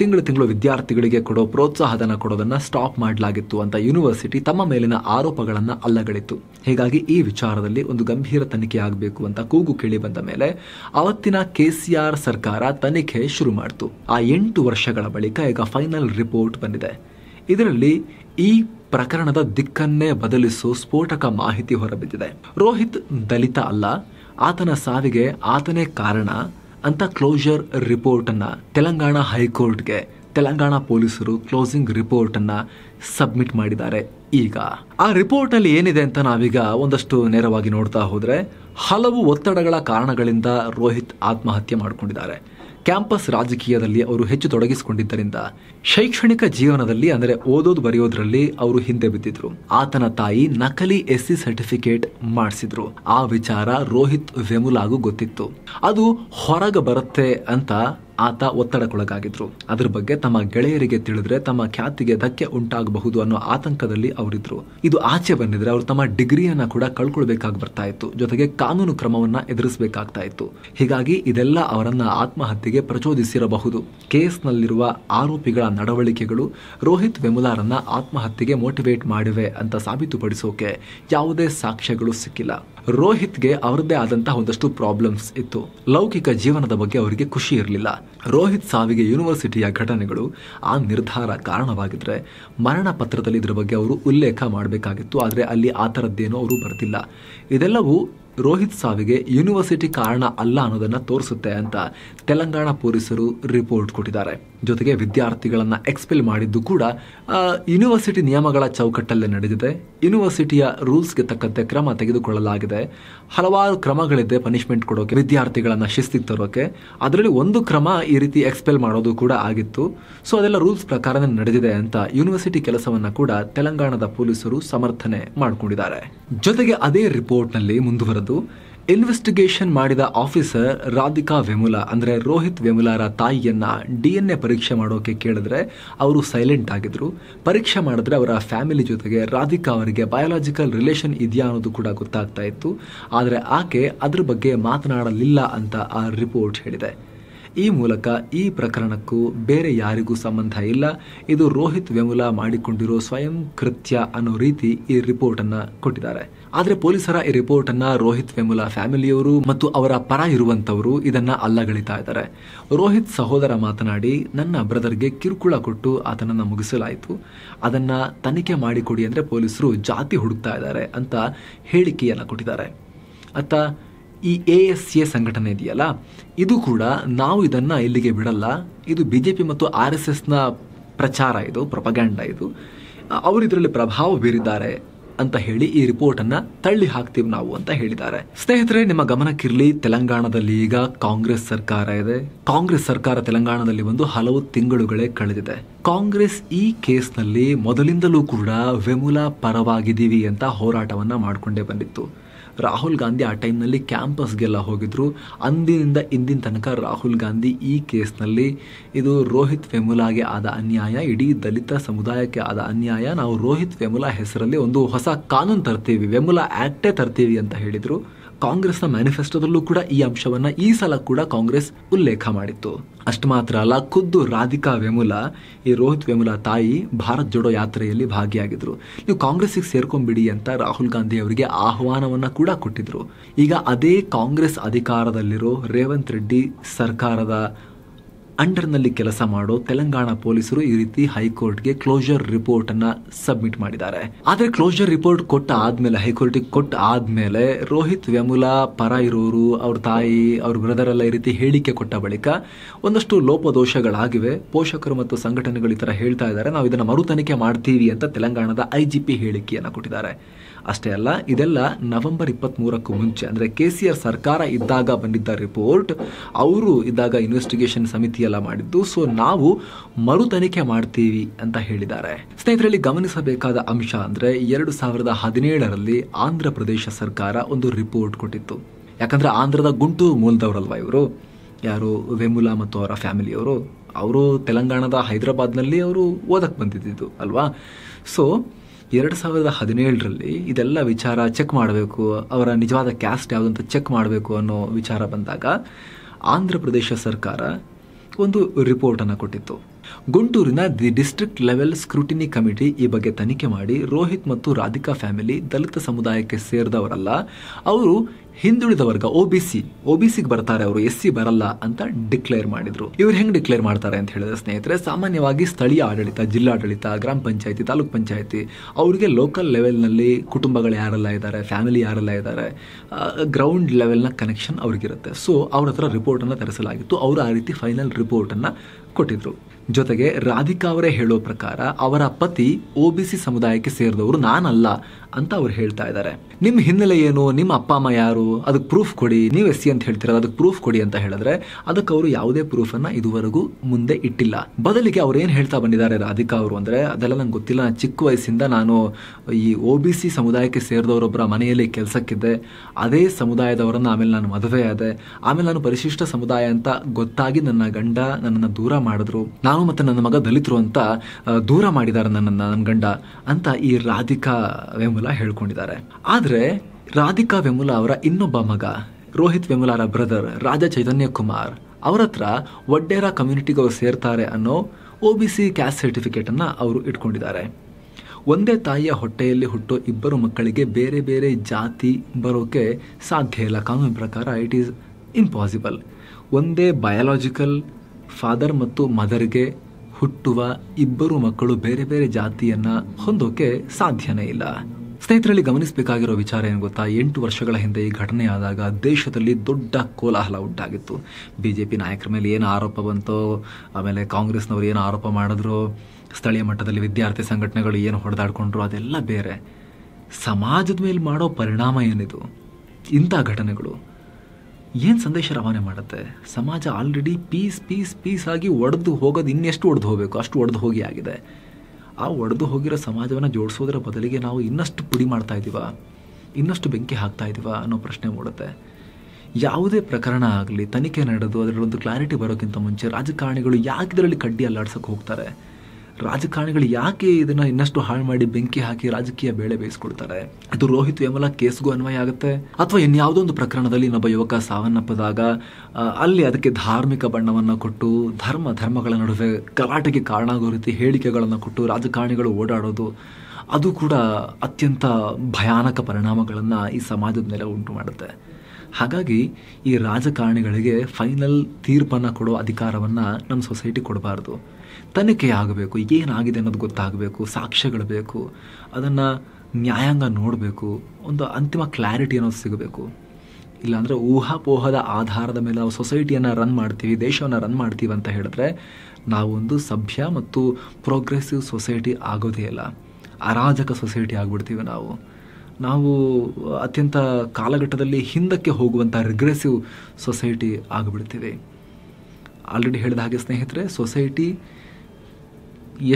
Speaker 1: ತಿಂಗಳು ತಿಂಗಳು ವಿದ್ಯಾರ್ಥಿಗಳಿಗೆ ಕೊಡೋ ಪ್ರೋತ್ಸಾಹಧನ ಕೊಡೋದನ್ನ ಸ್ಟಾಪ್ ಮಾಡಲಾಗಿತ್ತು ಅಂತ ಯೂನಿವರ್ಸಿಟಿ ತಮ್ಮ ಮೇಲಿನ ಆರೋಪಗಳನ್ನ ಅಲ್ಲಗಳಿತ್ತು ಹೀಗಾಗಿ ಈ ವಿಚಾರದಲ್ಲಿ ಒಂದು ಗಂಭೀರ ತನಿಖೆ ಆಗಬೇಕು ಅಂತ ಕೂಗು ಕೇಳಿ ಬಂದ ಮೇಲೆ ಅವತ್ತಿನ ಕೆಸಿಆರ್ ಸರ್ಕಾರ ತನಿಖೆ ಶುರು ಮಾಡಿತು ಆ ಎಂಟು ವರ್ಷಗಳ ಬಳಿಕ ಈಗ ಫೈನಲ್ ರಿಪೋರ್ಟ್ ಬಂದಿದೆ ಇದರಲ್ಲಿ ಈ ಪ್ರಕರಣದ ದಿಕ್ಕನ್ನೇ ಬದಲಿಸೋ ಸ್ಫೋಟಕ ಮಾಹಿತಿ ಹೊರಬಿದ್ದಿದೆ ರೋಹಿತ್ ದಲಿತ ಅಲ್ಲ ಆತನ ಸಾವಿಗೆ ಆತನೇ ಕಾರಣ ಅಂತ ಕ್ಲೋಷರ್ ರಿಪೋರ್ಟನ್ನು ತೆಲಂಗಾಣ ಹೈಕೋರ್ಟ್ಗೆ ತೆಲಂಗಾಣ ಪೊಲೀಸರು ಕ್ಲೋಸಿಂಗ್ ರಿಪೋರ್ಟನ್ನು ಸಬ್ಮಿಟ್ ಮಾಡಿದ್ದಾರೆ ಈಗ ಆ ರಿಪೋರ್ಟ್ನಲ್ಲಿ ಏನಿದೆ ಅಂತ ನಾವೀಗ ಒಂದಷ್ಟು ನೇರವಾಗಿ ನೋಡ್ತಾ ಹೋದರೆ ಹಲವು ಒತ್ತಡಗಳ ಕಾರಣಗಳಿಂದ ರೋಹಿತ್ ಆತ್ಮಹತ್ಯೆ ಮಾಡಿಕೊಂಡಿದ್ದಾರೆ ಕ್ಯಾಂಪಸ್ ರಾಜಕೀಯದಲ್ಲಿ ಅವರು ಹೆಚ್ಚು ತೊಡಗಿಸಿಕೊಂಡಿದ್ದರಿಂದ ಶೈಕ್ಷಣಿಕ ಜೀವನದಲ್ಲಿ ಅಂದರೆ ಓದೋದು ಬರೆಯೋದ್ರಲ್ಲಿ ಅವರು ಹಿಂದೆ ಬಿದ್ದಿದ್ರು ಆತನ ತಾಯಿ ನಕಲಿ ಎಸ್ ಸಿ ಸರ್ಟಿಫಿಕೇಟ್ ಮಾಡಿಸಿದ್ರು ಆ ವಿಚಾರ ರೋಹಿತ್ ವೆಮುಲಾಗೂ ಗೊತ್ತಿತ್ತು ಅದು ಹೊರಗೆ ಬರುತ್ತೆ ಅಂತ ಆತ ಒತ್ತಡಕ್ಕೊಳಗಾಗಿದ್ರು ಅದರ ಬಗ್ಗೆ ತಮ್ಮ ಗೆಳೆಯರಿಗೆ ತಿಳಿದ್ರೆ ತಮ್ಮ ಖ್ಯಾತಿಗೆ ಧಕ್ಕೆ ಉಂಟಾಗಬಹುದು ಅನ್ನೋ ಆತಂಕದಲ್ಲಿ ಅವರಿದ್ರು ಇದು ಆಚೆ ಬಂದಿದ್ರೆ ಅವರು ತಮ್ಮ ಡಿಗ್ರಿಯನ್ನ ಕೂಡ ಕಳ್ಕೊಳ್ಬೇಕಾಗಿ ಬರ್ತಾ ಇತ್ತು ಜೊತೆಗೆ ಕಾನೂನು ಕ್ರಮವನ್ನ ಎದುರಿಸಬೇಕಾಗ್ತಾ ಇತ್ತು ಹೀಗಾಗಿ ಇದೆಲ್ಲ ಅವರನ್ನ ಆತ್ಮಹತ್ಯೆಗೆ ಪ್ರಚೋದಿಸಿರಬಹುದು ಕೇಸ್ನಲ್ಲಿರುವ ಆರೋಪಿಗಳ ನಡವಳಿಕೆಗಳು ರೋಹಿತ್ ವೆಮುಲಾರನ್ನ ಆತ್ಮಹತ್ಯೆಗೆ ಮೋಟಿವೇಟ್ ಮಾಡಿವೆ ಅಂತ ಸಾಬೀತುಪಡಿಸೋಕೆ ಯಾವುದೇ ಸಾಕ್ಷ್ಯಗಳು ಸಿಕ್ಕಿಲ್ಲ ರೋಹಿತ್ಗೆ ಅವರದ್ದೇ ಆದಂತಹ ಒಂದಷ್ಟು ಪ್ರಾಬ್ಲಮ್ಸ್ ಇತ್ತು ಲೌಕಿಕ ಜೀವನದ ಬಗ್ಗೆ ಅವರಿಗೆ ಖುಷಿ ಇರಲಿಲ್ಲ ರೋಹಿತ್ ಸಾವಿಗೆ ಯೂನಿವರ್ಸಿಟಿಯ ಘಟನೆಗಳು ಆ ನಿರ್ಧಾರ ಕಾರಣವಾಗಿದ್ರೆ ಮರಣ ಪತ್ರದಲ್ಲಿ ಇದರ ಬಗ್ಗೆ ಅವರು ಉಲ್ಲೇಖ ಮಾಡಬೇಕಾಗಿತ್ತು ಆದರೆ ಅಲ್ಲಿ ಆ ಥರದ್ದೇನೂ ಅವರು ಬರ್ತಿಲ್ಲ ಇದೆಲ್ಲವೂ ರೋಹಿತ್ ಸಾವಿಗೆ ಯೂನಿವರ್ಸಿಟಿ ಕಾರಣ ಅಲ್ಲ ಅನ್ನೋದನ್ನ ತೋರಿಸುತ್ತೆ ಅಂತ ತೆಲಂಗಾಣ ಪೊಲೀಸರು ರಿಪೋರ್ಟ್ ಕೊಟ್ಟಿದ್ದಾರೆ ಜೊತೆಗೆ ವಿದ್ಯಾರ್ಥಿಗಳನ್ನ ಎಕ್ಸ್ಪೆಲ್ ಮಾಡಿದ್ದು ಕೂಡ ಯೂನಿವರ್ಸಿಟಿ ನಿಯಮಗಳ ಚೌಕಟ್ಟಲ್ಲೇ ನಡೆದಿದೆ ಯೂನಿವರ್ಸಿಟಿಯ ರೂಲ್ಸ್ಗೆ ತಕ್ಕಂತೆ ಕ್ರಮ ತೆಗೆದುಕೊಳ್ಳಲಾಗಿದೆ ಹಲವಾರು ಕ್ರಮಗಳಿದೆ ಪನಿಷ್ಮೆಂಟ್ ಕೊಡೋಕೆ ವಿದ್ಯಾರ್ಥಿಗಳನ್ನ ಶಿಸ್ತಿಗೆ ತರೋಕೆ ಅದರಲ್ಲಿ ಒಂದು ಕ್ರಮ ಈ ರೀತಿ ಎಕ್ಸ್ಪೆಲ್ ಮಾಡೋದು ಕೂಡ ಆಗಿತ್ತು ಸೊ ಅದೆಲ್ಲ ರೂಲ್ಸ್ ಪ್ರಕಾರ ನಡೆದಿದೆ ಅಂತ ಯೂನಿವರ್ಸಿಟಿ ಕೆಲಸವನ್ನ ಕೂಡ ತೆಲಂಗಾಣದ ಪೊಲೀಸರು ಸಮರ್ಥನೆ ಮಾಡಿಕೊಂಡಿದ್ದಾರೆ ಜೊತೆಗೆ ಅದೇ ರಿಪೋರ್ಟ್ನಲ್ಲಿ ಮುಂದುವರೆದು ಇನ್ವೆಸ್ಟಿಗೇಷನ್ ಮಾಡಿದ ಆಫೀಸರ್ ರಾಧಿಕಾ ವೆಮುಲಾ ಅಂದರೆ ರೋಹಿತ್ ವೆಮುಲಾರ ತಾಯಿಯನ್ನು ಡಿ ಎನ್ ಎ ಪರೀಕ್ಷೆ ಮಾಡೋಕೆ ಕೇಳಿದ್ರೆ ಅವರು ಸೈಲೆಂಟ್ ಆಗಿದ್ರು ಪರೀಕ್ಷೆ ಮಾಡಿದ್ರೆ ಅವರ ಫ್ಯಾಮಿಲಿ ಜೊತೆಗೆ ರಾಧಿಕಾ ಅವರಿಗೆ ಬಯಾಲಜಿಕಲ್ ರಿಲೇಷನ್ ಇದೆಯಾ ಅನ್ನೋದು ಕೂಡ ಗೊತ್ತಾಗ್ತಾ ಇತ್ತು ಆದರೆ ಆಕೆ ಅದ್ರ ಬಗ್ಗೆ ಮಾತನಾಡಲಿಲ್ಲ ಅಂತ ಆ ರಿಪೋರ್ಟ್ ಹೇಳಿದೆ ಈ ಮೂಲಕ ಈ ಪ್ರಕರಣಕ್ಕೂ ಬೇರೆ ಯಾರಿಗೂ ಸಂಬಂಧ ಇಲ್ಲ ಇದು ರೋಹಿತ್ ವೆಮುಲಾ ಮಾಡಿಕೊಂಡಿರೋ ಸ್ವಯಂ ಕೃತ್ಯ ಅನ್ನೋ ರೀತಿ ಈ ರಿಪೋರ್ಟನ್ನು ಕೊಟ್ಟಿದ್ದಾರೆ ಆದರೆ ಪೊಲೀಸರ ಈ ರಿಪೋರ್ಟ್ ಅನ್ನ ರೋಹಿತ್ ವೆಮುಲಾ ಫ್ಯಾಮಿಲಿಯವರು ಮತ್ತು ಅವರ ಪರ ಇರುವಂತವರು ಇದನ್ನ ಅಲ್ಲಗಳಿತಾ ಇದ್ದಾರೆ ರೋಹಿತ್ ಸಹೋದರ ಮಾತನಾಡಿ ನನ್ನ ಬ್ರದರ್ಗೆ ಕಿರುಕುಳ ಕೊಟ್ಟು ಆತನನ್ನು ಮುಗಿಸಲಾಯಿತು ಅದನ್ನ ತನಿಖೆ ಮಾಡಿಕೊಡಿ ಅಂದ್ರೆ ಪೊಲೀಸರು ಜಾತಿ ಹುಡುಕ್ತಾ ಇದ್ದಾರೆ ಅಂತ ಹೇಳಿಕೆಯನ್ನು ಕೊಟ್ಟಿದ್ದಾರೆ ಅತ್ತ ಈ ಎ ಎಸ್ ಎ ಸಂಘಟನೆ ಇದೆಯಲ್ಲ ಇದು ಕೂಡ ನಾವು ಇದನ್ನ ಇಲ್ಲಿಗೆ ಬಿಡಲ್ಲ ಇದು ಬಿಜೆಪಿ ಮತ್ತು ಆರ್ ಎಸ್ ಎಸ್ನ ಪ್ರಚಾರ ಇದು ಪ್ರೊಪಗ್ಯಾಂಡ ಇದು ಅವರು ಇದರಲ್ಲಿ ಪ್ರಭಾವ ಬೀರಿದ್ದಾರೆ ಅಂತ ಹೇಳಿ ಈ ರಿಪೋರ್ಟ್ ಅನ್ನ ತಳ್ಳಿ ಹಾಕ್ತೀವಿ ನಾವು ಅಂತ ಹೇಳಿದ್ದಾರೆ ಸ್ನೇಹಿತರೆ ನಿಮ್ಮ ಗಮನಕ್ಕಿರ್ಲಿ ತೆಲಂಗಾಣದಲ್ಲಿ ಈಗ ಕಾಂಗ್ರೆಸ್ ಸರ್ಕಾರ ಇದೆ ಕಾಂಗ್ರೆಸ್ ಸರ್ಕಾರ ತೆಲಂಗಾಣದಲ್ಲಿ ಬಂದು ಹಲವು ತಿಂಗಳುಗಳೇ ಕಳೆದಿದೆ ಕಾಂಗ್ರೆಸ್ ಈ ನಲ್ಲಿ ಮೊದಲಿಂದಲೂ ಕೂಡ ವೆಮುಲಾ ಪರವಾಗಿದ್ದೀವಿ ಅಂತ ಹೋರಾಟವನ್ನ ಮಾಡಿಕೊಂಡೇ ಬಂದಿತ್ತು ರಾಹುಲ್ ಗಾಂಧಿ ಆ ಟೈಮ್ನಲ್ಲಿ ಕ್ಯಾಂಪಸ್ಗೆಲ್ಲ ಹೋಗಿದ್ರು ಅಂದಿನಿಂದ ಇಂದಿನ ತನಕ ರಾಹುಲ್ ಗಾಂಧಿ ಈ ಕೇಸ್ನಲ್ಲಿ ಇದು ರೋಹಿತ್ ವೆಮುಲಾಗೆ ಆದ ಅನ್ಯಾಯ ಇಡೀ ದಲಿತ ಸಮುದಾಯಕ್ಕೆ ಆದ ಅನ್ಯಾಯ ನಾವು ರೋಹಿತ್ ವೆಮುಲಾ ಹೆಸರಲ್ಲಿ ಒಂದು ಹೊಸ ಕಾನೂನು ತರ್ತೀವಿ ವೆಮುಲಾ ಆ್ಯಕ್ಟೇ ತರ್ತೀವಿ ಅಂತ ಹೇಳಿದರು ಕಾಂಗ್ರೆಸ್ನ ಮ್ಯಾನಿಫೆಸ್ಟೋದಲ್ಲೂ ಕೂಡ ಈ ಅಂಶವನ್ನ ಈ ಸಲ ಕೂಡ ಕಾಂಗ್ರೆಸ್ ಉಲ್ಲೇಖ ಮಾಡಿತ್ತು ಅಷ್ಟು ಮಾತ್ರ ಅಲ್ಲ ಖುದ್ದು ರಾಧಿಕಾ ವೆಮುಲ ಈ ರೋಹಿತ್ ವೆಮುಲ ತಾಯಿ ಭಾರತ್ ಜೋಡೋ ಯಾತ್ರೆಯಲ್ಲಿ ಭಾಗಿಯಾಗಿದ್ರು ನೀವು ಕಾಂಗ್ರೆಸ್ಸಿಗೆ ಸೇರ್ಕೊಂಡ್ಬಿಡಿ ಅಂತ ರಾಹುಲ್ ಗಾಂಧಿ ಅವರಿಗೆ ಆಹ್ವಾನವನ್ನ ಕೂಡ ಕೊಟ್ಟಿದ್ರು ಈಗ ಅದೇ ಕಾಂಗ್ರೆಸ್ ಅಧಿಕಾರದಲ್ಲಿರೋ ರೇವಂತ್ ರೆಡ್ಡಿ ಸರ್ಕಾರದ ಅಂಡರ್ನಲ್ಲಿ ಕೆಲಸ ಮಾಡೋ ತೆಲಂಗಾಣ ಪೊಲೀಸರು ಈ ರೀತಿ ಹೈಕೋರ್ಟ್ಗೆ ಕ್ಲೋಜರ್ ರಿಪೋರ್ಟ್ ಅನ್ನ ಸಬ್ಮಿಟ್ ಮಾಡಿದ್ದಾರೆ ಆದ್ರೆ ಕ್ಲೋಜರ್ ರಿಪೋರ್ಟ್ ಕೊಟ್ಟ ಆದ್ಮೇಲೆ ಹೈಕೋರ್ಟ್ಗೆ ಕೊಟ್ಟ ಆದ್ಮೇಲೆ ರೋಹಿತ್ ವ್ಯಮುಲಾ ಪರ ಇರೋರು ಅವ್ರ ತಾಯಿ ಅವ್ರ ಬ್ರದರ್ ಎಲ್ಲ ಈ ರೀತಿ ಹೇಳಿಕೆ ಕೊಟ್ಟ ಬಳಿಕ ಒಂದಷ್ಟು ಲೋಪದೋಷಗಳಾಗಿವೆ ಪೋಷಕರು ಮತ್ತು ಸಂಘಟನೆಗಳು ಈ ತರ ಹೇಳ್ತಾ ಇದ್ದಾರೆ ನಾವು ಇದನ್ನ ಮರು ತನಿಖೆ ಮಾಡ್ತೀವಿ ಅಂತ ತೆಲಂಗಾಣದ ಐಜಿಪಿ ಹೇಳಿಕೆಯನ್ನ ಕೊಟ್ಟಿದ್ದಾರೆ ಅಷ್ಟೇ ಅಲ್ಲ ಇದೆಲ್ಲ ನವೆಂಬರ್ ಇಪ್ಪತ್ತ್ಮೂರಕ್ಕೂ ಮುಂಚೆ ಅಂದರೆ ಕೆ ಸಿ ಆರ್ ಸರ್ಕಾರ ಇದ್ದಾಗ ಬಂದಿದ್ದ ರಿಪೋರ್ಟ್ ಅವರು ಇದ್ದಾಗ ಇನ್ವೆಸ್ಟಿಗೇಷನ್ ಸಮಿತಿ ಎಲ್ಲ ಮಾಡಿದ್ದು ಸೊ ನಾವು ಮರು ತನಿಖೆ ಮಾಡ್ತೀವಿ ಅಂತ ಹೇಳಿದ್ದಾರೆ ಸ್ನೇಹಿತರಲ್ಲಿ ಗಮನಿಸಬೇಕಾದ ಅಂಶ ಅಂದರೆ ಎರಡು ಸಾವಿರದ ಹದಿನೇಳರಲ್ಲಿ ಆಂಧ್ರ ಪ್ರದೇಶ ಸರ್ಕಾರ ಒಂದು ರಿಪೋರ್ಟ್ ಕೊಟ್ಟಿತ್ತು ಯಾಕಂದರೆ ಆಂಧ್ರದ ಗುಂಟು ಮೂಲದವರಲ್ವ ಇವರು ಯಾರು ವೆಮುಲಾ ಮತ್ತು ಅವರ ಫ್ಯಾಮಿಲಿಯವರು ಅವರು ತೆಲಂಗಾಣದ ಹೈದರಾಬಾದ್ನಲ್ಲಿ ಅವರು ಓದಕ್ಕೆ ಬಂದಿದ್ದಿದ್ದು ಅಲ್ವಾ ಸೊ ಎರಡು ಸಾವಿರದ ಹದಿನೇಳರಲ್ಲಿ ಇದೆಲ್ಲ ವಿಚಾರ ಚೆಕ್ ಮಾಡಬೇಕು ಅವರ ನಿಜವಾದ ಕ್ಯಾಸ್ಟ್ ಯಾವುದು ಅಂತ ಚೆಕ್ ಮಾಡಬೇಕು ಅನ್ನೋ ವಿಚಾರ ಬಂದಾಗ ಆಂಧ್ರ ಪ್ರದೇಶ ಸರ್ಕಾರ ಒಂದು ರಿಪೋರ್ಟನ್ನು ಕೊಟ್ಟಿತ್ತು ಗುಂಟೂರಿನ the district level scrutiny committee ಈ ಬಗ್ಗೆ ತನಿಖೆ ಮಾಡಿ ರೋಹಿತ್ ಮತ್ತು ರಾಧಿಕಾ ಫ್ಯಾಮಿಲಿ ದಲಿತ ಸಮುದಾಯಕ್ಕೆ ಸೇರಿದವರಲ್ಲ ಅವರು ಹಿಂದುಳಿದ ವರ್ಗ O B C O B ಸಿಗೆ ಬರ್ತಾರೆ ಅವರು ಎಸ್ ಸಿ ಬರಲ್ಲ ಅಂತ ಡಿಕ್ಲೇರ್ ಮಾಡಿದ್ರು ಇವ್ರು ಹೆಂಗ್ ಡಿಕ್ಲೇರ್ ಮಾಡ್ತಾರೆ ಅಂತ ಹೇಳಿದ್ರೆ ಸ್ನೇಹಿತರೆ ಸಾಮಾನ್ಯವಾಗಿ ಸ್ಥಳೀಯ ಆಡಳಿತ ಜಿಲ್ಲಾಡಳಿತ ಗ್ರಾಮ ಪಂಚಾಯತಿ ತಾಲೂಕ್ ಪಂಚಾಯತಿ ಅವರಿಗೆ ಲೋಕಲ್ ಲೆವೆಲ್ನಲ್ಲಿ ಕುಟುಂಬಗಳು ಯಾರೆಲ್ಲ ಇದ್ದಾರೆ ಫ್ಯಾಮಿಲಿ ಯಾರೆಲ್ಲ ಇದ್ದಾರೆ ಗ್ರೌಂಡ್ ಲೆವೆಲ್ನ ಕನೆಕ್ಷನ್ ಅವ್ರಿಗಿರುತ್ತೆ ಸೊ ಅವ್ರ ಹತ್ರ ರಿಪೋರ್ಟನ್ನು ತರಿಸಲಾಗಿತ್ತು ಅವರು ಆ ರೀತಿ ಫೈನಲ್ ರಿಪೋರ್ಟ್ ಅನ್ನ ಕೊಟ್ಟಿದ್ರು ಜೊತೆಗೆ ರಾಧಿಕಾ ಅವರೇ ಹೇಳೋ ಪ್ರಕಾರ ಅವರ ಪತಿ ಒ ಬಿ ಸಿ ಸಮುದಾಯಕ್ಕೆ ಸೇರಿದವರು ನಾನಲ್ಲ ಅಂತ ಅವ್ರು ಹೇಳ್ತಾ ಇದ್ದಾರೆ ನಿಮ್ಮ ಹಿನ್ನೆಲೆ ಏನು ನಿಮ್ಮ ಅಪ್ಪ ಅಮ್ಮ ಯಾರು ಅದಕ್ಕೆ ಪ್ರೂಫ್ ಕೊಡಿ ನೀವು ಎಸ್ ಸಿ ಅಂತ ಹೇಳ್ತೀರಾ ಅದಕ್ಕೆ ಪ್ರೂಫ್ ಕೊಡಿ ಅಂತ ಹೇಳಿದ್ರೆ ಅದಕ್ಕೆ ಅವರು ಯಾವುದೇ ಪ್ರೂಫ್ ಅನ್ನ ಇದುವರೆಗೂ ಮುಂದೆ ಇಟ್ಟಿಲ್ಲ ಬದಲಿಗೆ ಅವ್ರು ಏನ್ ಹೇಳ್ತಾ ಬಂದಿದ್ದಾರೆ ರಾಧಿಕಾ ಅವರು ಅಂದ್ರೆ ಅದೆಲ್ಲ ನಂಗೆ ಗೊತ್ತಿಲ್ಲ ಚಿಕ್ಕ ವಯಸ್ಸಿಂದ ನಾನು ಈ ಒ ಬಿ ಸಿ ಸಮುದಾಯಕ್ಕೆ ಸೇರಿದವರೊಬ್ಬರ ಮನೆಯಲ್ಲಿ ಕೆಲಸಕ್ಕಿದ್ದೆ ಅದೇ ಸಮುದಾಯದವರನ್ನ ಆಮೇಲೆ ನಾನು ಮದುವೆ ಆದೆ ಆಮೇಲೆ ನಾನು ಪರಿಶಿಷ್ಟ ಸಮುದಾಯ ಅಂತ ಗೊತ್ತಾಗಿ ನನ್ನ ಗಂಡ ನನ್ನನ್ನು ದೂರ ಮಾಡಿದ್ರು ನಾನು ಮತ್ತೆ ನನ್ನ ಮಗ ದಲಿತರು ಅಂತ ದೂರ ಮಾಡಿದ್ದಾರೆ ನನ್ನನ್ನು ನನ್ನ ಗಂಡ ಅಂತ ಈ ರಾಧಿಕಾ ವೆಮುಲಾ ಹೇಳ್ಕೊಂಡಿದ್ದಾರೆ ಆದರೆ ರಾಧಿಕಾ ವೆಮುಲಾ ಅವರ ಇನ್ನೊಬ್ಬ ಮಗ ರೋಹಿತ್ ವೆಮುಲಾರ ಬ್ರದರ್ ರಾಜ ಚೈತನ್ಯ ಕುಮಾರ್ ಅವರ ಹತ್ರ ವಡ್ಡೇರ ಕಮ್ಯುನಿಟಿಗೆ ಸೇರ್ತಾರೆ ಅನ್ನೋ ಒ ಬಿ ಸಿ ಕ್ಯಾಸ್ಟ್ ಸರ್ಟಿಫಿಕೇಟನ್ನು ಅವರು ಇಟ್ಕೊಂಡಿದ್ದಾರೆ ಒಂದೇ ತಾಯಿಯ ಹೊಟ್ಟೆಯಲ್ಲಿ ಹುಟ್ಟೋ ಇಬ್ಬರು ಮಕ್ಕಳಿಗೆ ಬೇರೆ ಬೇರೆ ಜಾತಿ ಬರೋಕೆ ಸಾಧ್ಯ ಇಲ್ಲ ಕಾನೂನು ಪ್ರಕಾರ ಇಟ್ ಈಸ್ ಇಂಪಾಸಿಬಲ್ ಒಂದೇ ಬಯಾಲಜಿಕಲ್ ಫಾದರ್ ಮತ್ತು ಮದರ್ಗೆ ಹುಟ್ಟುವ ಇಬ್ಬರು ಮಕ್ಕಳು ಬೇರೆ ಬೇರೆ ಜಾತಿಯನ್ನ ಹೊಂದೋಕೆ ಸಾಧ್ಯನೇ ಇಲ್ಲ ಸ್ನೇಹಿತರಲ್ಲಿ ಗಮನಿಸಬೇಕಾಗಿರೋ ವಿಚಾರ ಏನು ಗೊತ್ತಾ ಎಂಟು ವರ್ಷಗಳ ಹಿಂದೆ ಈ ಘಟನೆ ಆದಾಗ ದೇಶದಲ್ಲಿ ದೊಡ್ಡ ಕೋಲಾಹಲ ಉಂಟಾಗಿತ್ತು ಬಿ ಜೆ ಪಿ ನಾಯಕರ ಮೇಲೆ ಏನು ಆರೋಪ ಬಂತು ಆಮೇಲೆ ಕಾಂಗ್ರೆಸ್ನವರು ಏನು ಆರೋಪ ಮಾಡಿದ್ರು ಸ್ಥಳೀಯ ಮಟ್ಟದಲ್ಲಿ ವಿದ್ಯಾರ್ಥಿ ಸಂಘಟನೆಗಳು ಏನು ಹೊಡೆದಾಡ್ಕೊಂಡ್ರು ಅದೆಲ್ಲ ಬೇರೆ ಸಮಾಜದ ಮೇಲೆ ಮಾಡೋ ಪರಿಣಾಮ ಏನಿದು ಇಂಥ ಘಟನೆಗಳು ಏನು ಸಂದೇಶ ರವಾನೆ ಮಾಡುತ್ತೆ ಸಮಾಜ ಆಲ್ರೆಡಿ ಪೀಸ್ ಪೀಸ್ ಪೀಸ್ ಆಗಿ ಒಡೆದು ಹೋಗೋದು ಇನ್ನೆಷ್ಟು ಒಡೆದು ಹೋಗಬೇಕು ಅಷ್ಟು ಒಡೆದು ಹೋಗಿ ಆಗಿದೆ ಆ ಒಡೆದು ಹೋಗಿರೋ ಸಮಾಜವನ್ನು ಜೋಡಿಸೋದ್ರ ಬದಲಿಗೆ ನಾವು ಇನ್ನಷ್ಟು ಪುಡಿ ಮಾಡ್ತಾ ಇದ್ದೀವ ಇನ್ನಷ್ಟು ಬೆಂಕಿ ಹಾಕ್ತಾ ಇದ್ದೀವ ಅನ್ನೋ ಪ್ರಶ್ನೆ ಮೂಡುತ್ತೆ ಯಾವುದೇ ಪ್ರಕರಣ ಆಗಲಿ ತನಿಖೆ ನಡೆದು ಅದರಲ್ಲೊಂದು ಕ್ಲಾರಿಟಿ ಬರೋಕ್ಕಿಂತ ಮುಂಚೆ ರಾಜಕಾರಣಿಗಳು ಯಾಕಿದ್ರಲ್ಲಿ ಕಡ್ಡಿ ಅಲ್ಲಾಡ್ಸೋಕ್ಕೆ ಹೋಗ್ತಾರೆ ರಾಜಕಾರಣಿಗಳು ಯಾಕೆ ಇದನ್ನ ಇನ್ನಷ್ಟು ಹಾಳು ಮಾಡಿ ಬೆಂಕಿ ಹಾಕಿ ರಾಜಕೀಯ ಬೇಳೆ ಬೇಯಿಸ್ಕೊಳ್ತಾರೆ ಅದು ರೋಹಿತ್ ವೇಮಲ ಕೇಸ್ಗೂ ಅನ್ವಯ ಆಗುತ್ತೆ ಅಥವಾ ಇನ್ಯಾವುದೋ ಒಂದು ಪ್ರಕರಣದಲ್ಲಿ ಇನ್ನೊಬ್ಬ ಯುವಕ ಸಾವನ್ನಪ್ಪದಾಗ ಅಲ್ಲಿ ಅದಕ್ಕೆ ಧಾರ್ಮಿಕ ಬಣ್ಣವನ್ನು ಕೊಟ್ಟು ಧರ್ಮ ಧರ್ಮಗಳ ನಡುವೆ ಗಲಾಟೆಗೆ ಕಾರಣ ಆಗೋ ರೀತಿ ಹೇಳಿಕೆಗಳನ್ನು ಕೊಟ್ಟು ರಾಜಕಾರಣಿಗಳು ಓಡಾಡೋದು ಅದು ಕೂಡ ಅತ್ಯಂತ ಭಯಾನಕ ಪರಿಣಾಮಗಳನ್ನು ಈ ಸಮಾಜದ ಮೇಲೆ ಉಂಟು ಮಾಡುತ್ತೆ ಹಾಗಾಗಿ ಈ ರಾಜಕಾರಣಿಗಳಿಗೆ ಫೈನಲ್ ತೀರ್ಪನ್ನು ಕೊಡೋ ಅಧಿಕಾರವನ್ನು ನಮ್ಮ ಸೊಸೈಟಿ ಕೊಡಬಾರ್ದು ತನಿಖೆ ಆಗಬೇಕು ಏನಾಗಿದೆ ಅನ್ನೋದು ಗೊತ್ತಾಗಬೇಕು ಸಾಕ್ಷ್ಯಗಳು ಬೇಕು ಅದನ್ನು ನ್ಯಾಯಾಂಗ ನೋಡಬೇಕು ಒಂದು ಅಂತಿಮ ಕ್ಲಾರಿಟಿ ಅನ್ನೋದು ಸಿಗಬೇಕು ಇಲ್ಲಾಂದರೆ ಊಹಾಪೋಹದ ಆಧಾರದ ಮೇಲೆ ನಾವು ಸೊಸೈಟಿಯನ್ನು ರನ್ ಮಾಡ್ತೀವಿ ದೇಶವನ್ನು ರನ್ ಮಾಡ್ತೀವಿ ಅಂತ ಹೇಳಿದ್ರೆ ನಾವೊಂದು ಸಭ್ಯ ಮತ್ತು ಪ್ರೋಗ್ರೆಸಿವ್ ಸೊಸೈಟಿ ಆಗೋದೇ ಇಲ್ಲ ಅರಾಜಕ ಸೊಸೈಟಿ ಆಗಿಬಿಡ್ತೀವಿ ನಾವು ನಾವು ಅತ್ಯಂತ ಕಾಲಘಟ್ಟದಲ್ಲಿ ಹಿಂದಕ್ಕೆ ಹೋಗುವಂಥ ರಿಗ್ರೆಸಿವ್ ಸೊಸೈಟಿ ಆಗಿಬಿಡ್ತೀವಿ ಆಲ್ರೆಡಿ ಹೇಳಿದ ಹಾಗೆ ಸ್ನೇಹಿತರೆ ಸೊಸೈಟಿ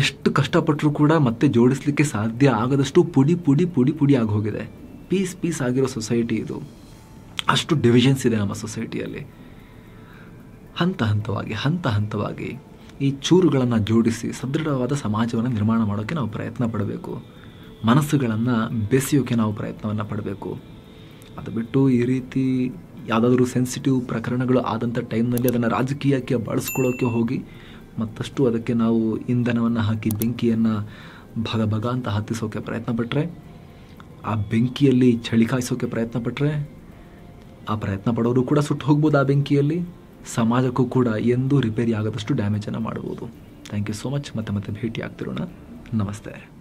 Speaker 1: ಎಷ್ಟು ಕಷ್ಟಪಟ್ಟರು ಕೂಡ ಮತ್ತೆ ಜೋಡಿಸಲಿಕ್ಕೆ ಸಾಧ್ಯ ಆಗದಷ್ಟು ಪುಡಿ ಪುಡಿ ಪುಡಿ ಪುಡಿ ಆಗೋಗಿದೆ ಪೀಸ್ ಪೀಸ್ ಆಗಿರೋ ಸೊಸೈಟಿ ಇದು ಅಷ್ಟು ಡಿವಿಷನ್ಸ್ ಇದೆ ನಮ್ಮ ಸೊಸೈಟಿಯಲ್ಲಿ ಹಂತ ಹಂತವಾಗಿ ಹಂತ ಹಂತವಾಗಿ ಈ ಚೂರುಗಳನ್ನು ಜೋಡಿಸಿ ಸದೃಢವಾದ ಸಮಾಜವನ್ನು ನಿರ್ಮಾಣ ಮಾಡೋಕ್ಕೆ ನಾವು ಪ್ರಯತ್ನ ಪಡಬೇಕು ಮನಸ್ಸುಗಳನ್ನು ಬೆಸೆಯೋಕ್ಕೆ ನಾವು ಪ್ರಯತ್ನವನ್ನು ಪಡಬೇಕು ಅದು ಬಿಟ್ಟು ಈ ರೀತಿ ಯಾವುದಾದ್ರೂ ಸೆನ್ಸಿಟಿವ್ ಪ್ರಕರಣಗಳು ಆದಂಥ ಟೈಮ್ನಲ್ಲಿ ಅದನ್ನು ರಾಜಕೀಯಕ್ಕೆ ಬಳಸ್ಕೊಳ್ಳೋಕ್ಕೆ ಹೋಗಿ ಮತ್ತಷ್ಟು ಅದಕ್ಕೆ ನಾವು ಇಂಧನವನ್ನು ಹಾಕಿ ಬೆಂಕಿಯನ್ನು ಭಾಗ ಭಾಗ ಅಂತ ಹತ್ತಿಸೋಕೆ ಪ್ರಯತ್ನ ಪಟ್ಟರೆ ಆ ಬೆಂಕಿಯಲ್ಲಿ ಚಳಿ ಕಾಯಿಸೋಕೆ ಪ್ರಯತ್ನ ಪಟ್ಟರೆ ಆ ಪ್ರಯತ್ನ ಪಡೋರು ಕೂಡ ಸುಟ್ಟು ಹೋಗ್ಬೋದು ಆ ಬೆಂಕಿಯಲ್ಲಿ ಸಮಾಜಕ್ಕೂ ಕೂಡ ಎಂದೂ ರಿಪೇರಿ ಆಗದಷ್ಟು ಡ್ಯಾಮೇಜನ್ನು ಮಾಡ್ಬೋದು ಥ್ಯಾಂಕ್ ಯು ಸೋ ಮಚ್ ಮತ್ತೆ ಮತ್ತೆ ಭೇಟಿ ಆಗ್ತಿರೋಣ ನಮಸ್ತೆ